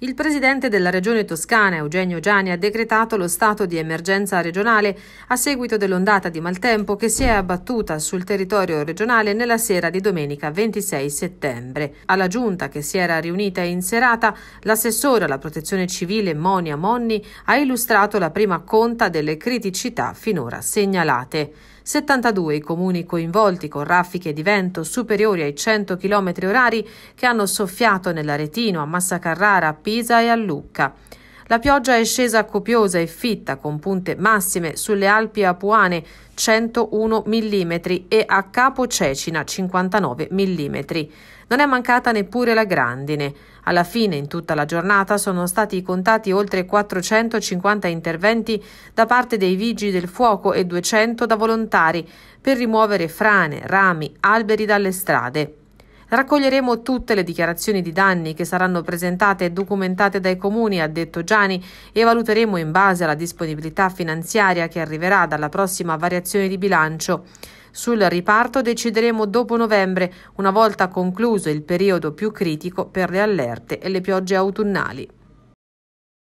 Il presidente della regione toscana, Eugenio Gianni, ha decretato lo stato di emergenza regionale a seguito dell'ondata di maltempo che si è abbattuta sul territorio regionale nella sera di domenica 26 settembre. Alla giunta che si era riunita in serata, l'assessore alla protezione civile Monia Monni ha illustrato la prima conta delle criticità finora segnalate. 72 i comuni coinvolti con raffiche di vento superiori ai 100 km orari che hanno soffiato nell'Aretino, a Massa Carrara, a Pisa e a Lucca. La pioggia è scesa copiosa e fitta con punte massime sulle Alpi Apuane 101 mm e a Capo Cecina 59 mm. Non è mancata neppure la grandine. Alla fine, in tutta la giornata, sono stati contati oltre 450 interventi da parte dei vigili del fuoco e 200 da volontari per rimuovere frane, rami, alberi dalle strade. Raccoglieremo tutte le dichiarazioni di danni che saranno presentate e documentate dai comuni, ha detto Gianni, e valuteremo in base alla disponibilità finanziaria che arriverà dalla prossima variazione di bilancio. Sul riparto decideremo dopo novembre, una volta concluso il periodo più critico per le allerte e le piogge autunnali.